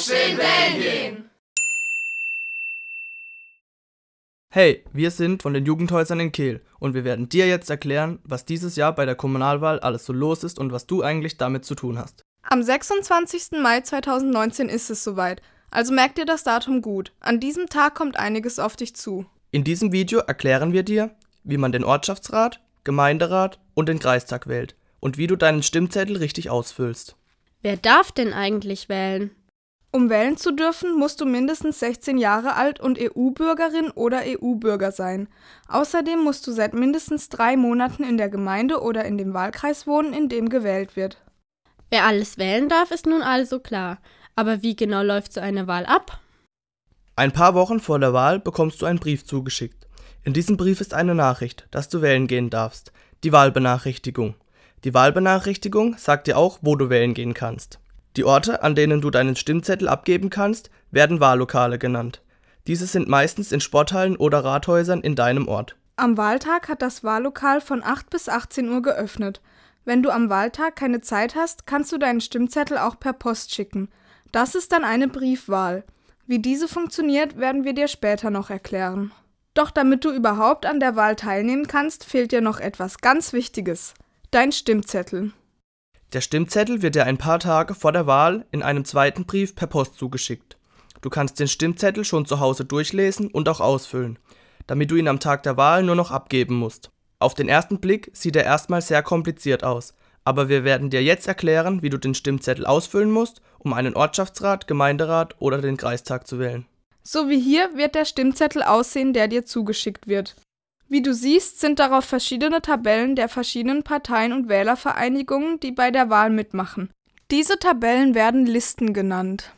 Aufstehen Belgien! Hey, wir sind von den Jugendhäusern in Kehl und wir werden dir jetzt erklären, was dieses Jahr bei der Kommunalwahl alles so los ist und was du eigentlich damit zu tun hast. Am 26. Mai 2019 ist es soweit, also merk dir das Datum gut. An diesem Tag kommt einiges auf dich zu. In diesem Video erklären wir dir, wie man den Ortschaftsrat, Gemeinderat und den Kreistag wählt und wie du deinen Stimmzettel richtig ausfüllst. Wer darf denn eigentlich wählen? Um wählen zu dürfen, musst du mindestens 16 Jahre alt und EU-Bürgerin oder EU-Bürger sein. Außerdem musst du seit mindestens drei Monaten in der Gemeinde oder in dem Wahlkreis wohnen, in dem gewählt wird. Wer alles wählen darf, ist nun also klar. Aber wie genau läuft so eine Wahl ab? Ein paar Wochen vor der Wahl bekommst du einen Brief zugeschickt. In diesem Brief ist eine Nachricht, dass du wählen gehen darfst. Die Wahlbenachrichtigung. Die Wahlbenachrichtigung sagt dir auch, wo du wählen gehen kannst. Die Orte, an denen du deinen Stimmzettel abgeben kannst, werden Wahllokale genannt. Diese sind meistens in Sporthallen oder Rathäusern in deinem Ort. Am Wahltag hat das Wahllokal von 8 bis 18 Uhr geöffnet. Wenn du am Wahltag keine Zeit hast, kannst du deinen Stimmzettel auch per Post schicken. Das ist dann eine Briefwahl. Wie diese funktioniert, werden wir dir später noch erklären. Doch damit du überhaupt an der Wahl teilnehmen kannst, fehlt dir noch etwas ganz Wichtiges. Dein Stimmzettel. Der Stimmzettel wird dir ein paar Tage vor der Wahl in einem zweiten Brief per Post zugeschickt. Du kannst den Stimmzettel schon zu Hause durchlesen und auch ausfüllen, damit du ihn am Tag der Wahl nur noch abgeben musst. Auf den ersten Blick sieht er erstmal sehr kompliziert aus, aber wir werden dir jetzt erklären, wie du den Stimmzettel ausfüllen musst, um einen Ortschaftsrat, Gemeinderat oder den Kreistag zu wählen. So wie hier wird der Stimmzettel aussehen, der dir zugeschickt wird. Wie du siehst, sind darauf verschiedene Tabellen der verschiedenen Parteien und Wählervereinigungen, die bei der Wahl mitmachen. Diese Tabellen werden Listen genannt.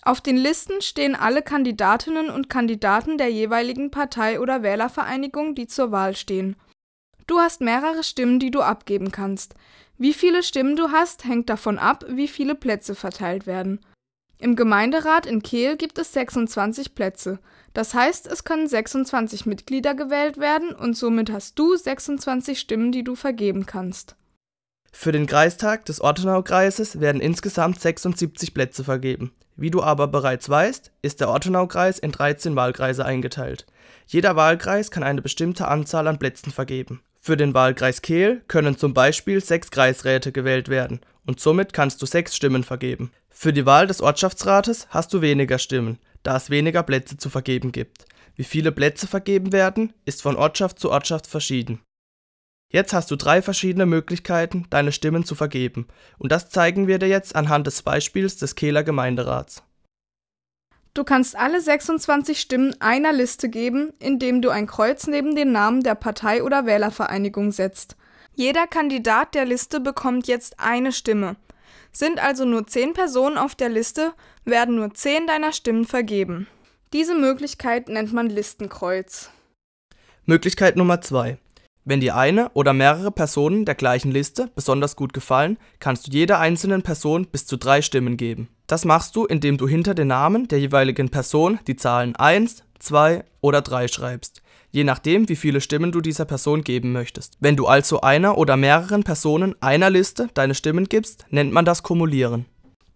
Auf den Listen stehen alle Kandidatinnen und Kandidaten der jeweiligen Partei oder Wählervereinigung, die zur Wahl stehen. Du hast mehrere Stimmen, die du abgeben kannst. Wie viele Stimmen du hast, hängt davon ab, wie viele Plätze verteilt werden. Im Gemeinderat in Kehl gibt es 26 Plätze. Das heißt, es können 26 Mitglieder gewählt werden und somit hast du 26 Stimmen, die du vergeben kannst. Für den Kreistag des Ortenaukreises werden insgesamt 76 Plätze vergeben. Wie du aber bereits weißt, ist der Ortenaukreis in 13 Wahlkreise eingeteilt. Jeder Wahlkreis kann eine bestimmte Anzahl an Plätzen vergeben. Für den Wahlkreis Kehl können zum Beispiel sechs Kreisräte gewählt werden und somit kannst du sechs Stimmen vergeben. Für die Wahl des Ortschaftsrates hast du weniger Stimmen, da es weniger Plätze zu vergeben gibt. Wie viele Plätze vergeben werden, ist von Ortschaft zu Ortschaft verschieden. Jetzt hast du drei verschiedene Möglichkeiten, deine Stimmen zu vergeben, und das zeigen wir dir jetzt anhand des Beispiels des Kehler Gemeinderats. Du kannst alle 26 Stimmen einer Liste geben, indem du ein Kreuz neben den Namen der Partei oder Wählervereinigung setzt. Jeder Kandidat der Liste bekommt jetzt eine Stimme. Sind also nur zehn Personen auf der Liste, werden nur zehn deiner Stimmen vergeben. Diese Möglichkeit nennt man Listenkreuz. Möglichkeit Nummer zwei: Wenn dir eine oder mehrere Personen der gleichen Liste besonders gut gefallen, kannst du jeder einzelnen Person bis zu drei Stimmen geben. Das machst du, indem du hinter den Namen der jeweiligen Person die Zahlen 1, 2 oder 3 schreibst je nachdem, wie viele Stimmen du dieser Person geben möchtest. Wenn du also einer oder mehreren Personen einer Liste deine Stimmen gibst, nennt man das Kumulieren.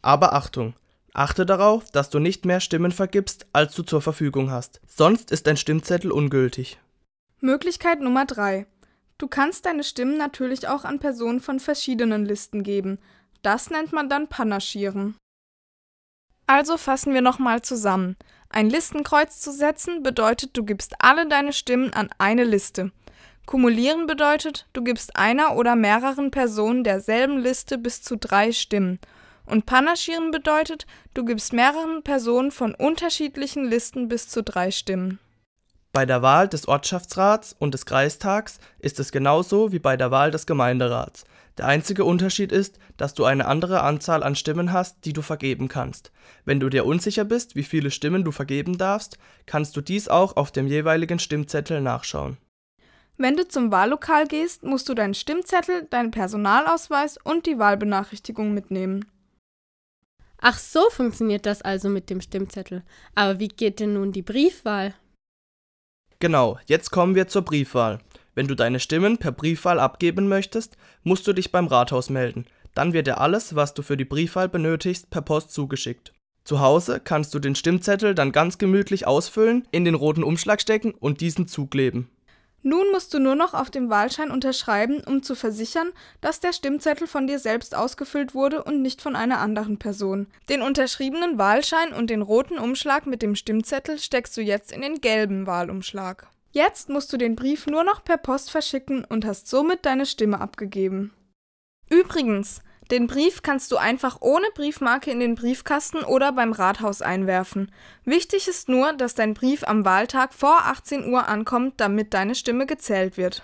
Aber Achtung! Achte darauf, dass du nicht mehr Stimmen vergibst, als du zur Verfügung hast. Sonst ist dein Stimmzettel ungültig. Möglichkeit Nummer 3. Du kannst deine Stimmen natürlich auch an Personen von verschiedenen Listen geben. Das nennt man dann Panaschieren. Also fassen wir nochmal zusammen. Ein Listenkreuz zu setzen bedeutet, du gibst alle deine Stimmen an eine Liste. Kumulieren bedeutet, du gibst einer oder mehreren Personen derselben Liste bis zu drei Stimmen. Und Panaschieren bedeutet, du gibst mehreren Personen von unterschiedlichen Listen bis zu drei Stimmen. Bei der Wahl des Ortschaftsrats und des Kreistags ist es genauso wie bei der Wahl des Gemeinderats. Der einzige Unterschied ist, dass du eine andere Anzahl an Stimmen hast, die du vergeben kannst. Wenn du dir unsicher bist, wie viele Stimmen du vergeben darfst, kannst du dies auch auf dem jeweiligen Stimmzettel nachschauen. Wenn du zum Wahllokal gehst, musst du deinen Stimmzettel, deinen Personalausweis und die Wahlbenachrichtigung mitnehmen. Ach so funktioniert das also mit dem Stimmzettel. Aber wie geht denn nun die Briefwahl? Genau, jetzt kommen wir zur Briefwahl. Wenn du deine Stimmen per Briefwahl abgeben möchtest, musst du dich beim Rathaus melden. Dann wird dir alles, was du für die Briefwahl benötigst, per Post zugeschickt. Zu Hause kannst du den Stimmzettel dann ganz gemütlich ausfüllen, in den roten Umschlag stecken und diesen zukleben. Nun musst du nur noch auf dem Wahlschein unterschreiben, um zu versichern, dass der Stimmzettel von dir selbst ausgefüllt wurde und nicht von einer anderen Person. Den unterschriebenen Wahlschein und den roten Umschlag mit dem Stimmzettel steckst du jetzt in den gelben Wahlumschlag. Jetzt musst du den Brief nur noch per Post verschicken und hast somit deine Stimme abgegeben. Übrigens, den Brief kannst du einfach ohne Briefmarke in den Briefkasten oder beim Rathaus einwerfen. Wichtig ist nur, dass dein Brief am Wahltag vor 18 Uhr ankommt, damit deine Stimme gezählt wird.